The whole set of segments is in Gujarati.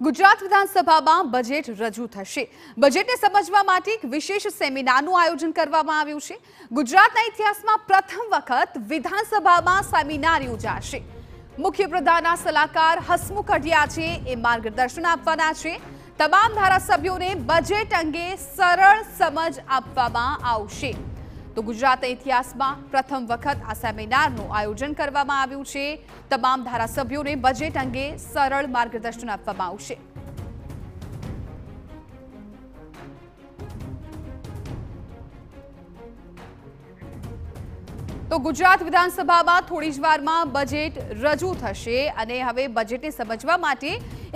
ગુજરાત વિધાનસભામાં બજેટ રજૂ થશે બજેટને સમજવા માટે એક વિશેષ સેમિનારનું આયોજન કરવામાં આવ્યું છે ગુજરાતના ઇતિહાસમાં પ્રથમ વખત વિધાનસભામાં સેમિનાર યોજાશે મુખ્યપ્રધાનના સલાહકાર હસમુખ અઢિયા છે એ માર્ગદર્શન આપવાના છે તમામ ધારાસભ્યોને બજેટ અંગે સરળ સમજ આપવામાં આવશે તો ગુજરાત ઇતિહાસમાં પ્રથમ વખત આ સેમિનારનું આયોજન કરવામાં આવ્યું છે તમામ ધારાસભ્યોને બજેટ અંગે સરળ માર્ગદર્શન આપવામાં આવશે તો ગુજરાત વિધાનસભામાં થોડી જ વારમાં બજેટ રજૂ થશે અને હવે બજેટને સમજવા માટે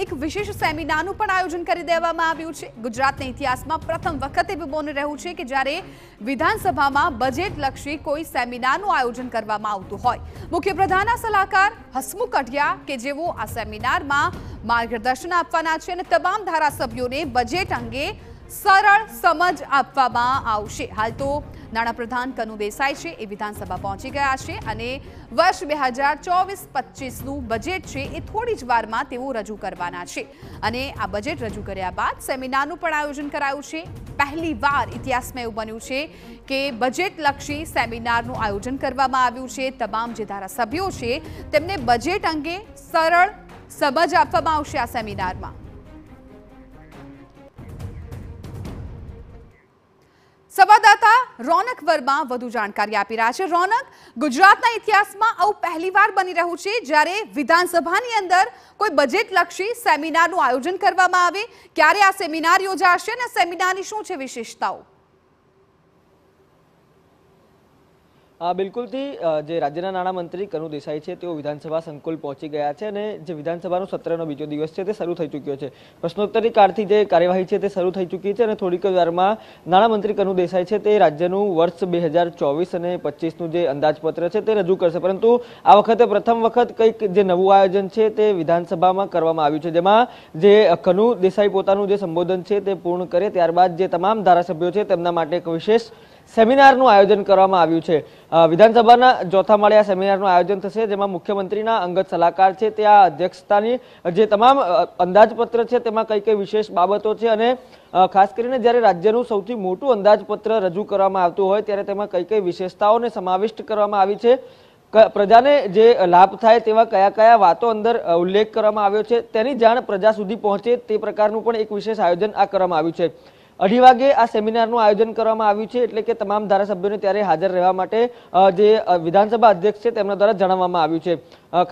એક વિશેષ સેમિનારનું પણ આયોજન કરી દેવામાં આવ્યું છે ગુજરાતના ઇતિહાસમાં પ્રથમ વખત એવું બની રહ્યું છે કે જ્યારે વિધાનસભામાં બજેટ લક્ષી કોઈ સેમિનારનું આયોજન કરવામાં આવતું હોય મુખ્યપ્રધાનના સલાહકાર હસમુખ કઢિયા કે જેઓ આ સેમિનારમાં માર્ગદર્શન આપવાના છે અને તમામ ધારાસભ્યોને બજેટ અંગે સરળ સમજ આપવામાં આવશે હાલ તો નાણાપ્રધાન કનુ દેસાઈ છે એ વિધાનસભા પહોંચી ગયા છે અને વર્ષ બે હજાર ચોવીસ પચીસનું બજેટ છે એ થોડી જ વારમાં તેઓ રજૂ કરવાના છે અને આ બજેટ રજૂ કર્યા બાદ સેમિનારનું પણ આયોજન કરાયું છે પહેલી વાર ઇતિહાસમાં એવું બન્યું છે કે બજેટલક્ષી સેમિનારનું આયોજન કરવામાં આવ્યું છે તમામ જે ધારાસભ્યો છે તેમને બજેટ અંગે સરળ સમજ આપવામાં આવશે આ સેમિનારમાં સંવાદદાતા રોનક વર્મા વધુ જાણકારી આપી રહ્યા છે રોનક ગુજરાતના ઇતિહાસમાં આવું પહેલીવાર બની રહ્યું છે જ્યારે વિધાનસભાની અંદર કોઈ બજેટ લક્ષી સેમિનારનું આયોજન કરવામાં આવે ક્યારે આ સેમિનાર યોજાશે અને સેમિનારની શું છે વિશેષતાઓ બિલકુલથી જે રાજ્યના નાણામંત્રી કનુ દેસાઈ છે તેઓ વિધાનસભા સંકુલ પહોંચી ગયા છે અને જે વિધાનસભાનું સત્રનો બીજો દિવસ છે તે શરૂ થઈ ચૂક્યો છે પ્રશ્નોત્તરી કાળથી જે કાર્યવાહી છે તે શરૂ થઈ ચૂકી છે અને થોડીક વારમાં નાણામંત્રી કનુ દેસાઈ છે તે રાજ્યનું વર્ષ બે હજાર ચોવીસ અને પચીસનું જે અંદાજપત્ર છે તે રજૂ કરશે પરંતુ આ વખતે પ્રથમ વખત કંઈક જે નવું આયોજન છે તે વિધાનસભામાં કરવામાં આવ્યું છે જેમાં જે કનુ દેસાઈ પોતાનું જે સંબોધન છે તે પૂર્ણ કરે ત્યારબાદ જે તમામ ધારાસભ્યો છે તેમના માટે એક વિશેષ સેમિનારનું આયોજન કરવામાં આવ્યું છે વિધાનસભાના ચોથા માળે આ સેમિનારનું આયોજન થશે જેમાં મુખ્યમંત્રીના અંગત સલાહકાર છે તે આ અધ્યક્ષતાની જે તમામ અંદાજપત્ર છે તેમાં કઈ કઈ વિશેષ બાબતો છે અને ખાસ કરીને જ્યારે રાજ્યનું સૌથી મોટું અંદાજપત્ર રજૂ કરવામાં આવતું હોય ત્યારે તેમાં કઈ કઈ વિશેષતાઓને સમાવિષ્ટ કરવામાં આવી છે પ્રજાને જે લાભ થાય તેવા કયા કયા વાતો અંદર ઉલ્લેખ કરવામાં આવ્યો છે તેની જાણ પ્રજા સુધી પહોંચે તે પ્રકારનું પણ એક વિશેષ આયોજન આ કરવામાં આવ્યું છે અઢી વાગે આ સેમિનારનું આયોજન કરવામાં આવ્યું છે એટલે કે તમામ ધારાસભ્યોને ત્યારે હાજર રહેવા માટે જે વિધાનસભા અધ્યક્ષ છે તેમના દ્વારા જણાવવામાં આવ્યું છે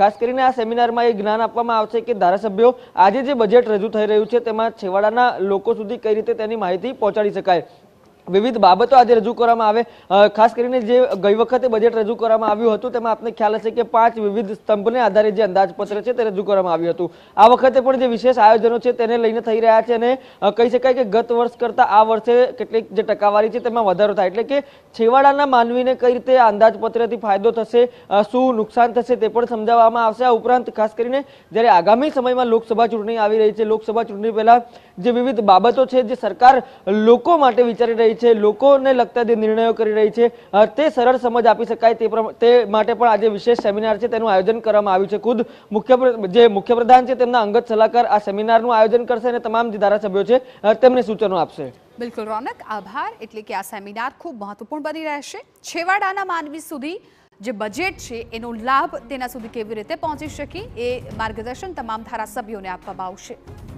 ખાસ કરીને આ સેમિનારમાં એ જ્ઞાન આપવામાં આવશે કે ધારાસભ્યો આજે જે બજેટ રજૂ થઈ રહ્યું છે તેમાં છેવાડાના લોકો સુધી કઈ રીતે તેની માહિતી પહોંચાડી શકાય વિવિધ બાબતો આજે રજૂ કરવામાં આવે ખાસ કરીને જે ગઈ વખતે બજેટ રજૂ કરવામાં આવ્યું હતું તેમાં આપને ખ્યાલ હશે કે પાંચ વિવિધ સ્તંભને આધારે જે અંદાજપત્ર છે તે રજૂ કરવામાં આવ્યું હતું આ વખતે પણ જે વિશેષ આયોજનો છે તેને લઈને થઈ રહ્યા છે અને કહી શકાય કે ગત વર્ષ કરતાં આ વર્ષે કેટલીક જે ટકાવારી છે તેમાં વધારો થાય એટલે કે છેવાડાના માનવીને કઈ રીતે અંદાજપત્રથી ફાયદો થશે શું નુકસાન થશે તે પણ સમજાવવામાં આવશે આ ઉપરાંત ખાસ કરીને જ્યારે આગામી સમયમાં લોકસભા ચૂંટણી આવી રહી છે લોકસભા ચૂંટણી પહેલાં જે વિવિધ બાબતો છે જે સરકાર લોકો માટે વિચારી રહી રહી છે લોકોને લગતા જે નિર્ણયો કરી રહી છે તે સરળ સમજ આપી શકાય તે તે માટે પણ આજે વિશેષ સેમિનાર છે તેનું આયોજન કરવામાં આવ્યું છે ખુદ મુખ્ય જે મુખ્યપ્રધાન છે તેમના અંગત સલાહકાર આ સેમિનારનું આયોજન કરશે અને તમામ જે ધારાસભ્યો છે તેમને સૂચનો આપશે બિલકુલ રોનક આભાર એટલે કે આ સેમિનાર ખૂબ મહત્વપૂર્ણ બની રહેશે છેવાડાના માનવી સુધી જે બજેટ છે એનો લાભ તેના સુધી કેવી રીતે પહોંચી શકે એ માર્ગદર્શન તમામ ધારાસભ્યોને આપવામાં આવશે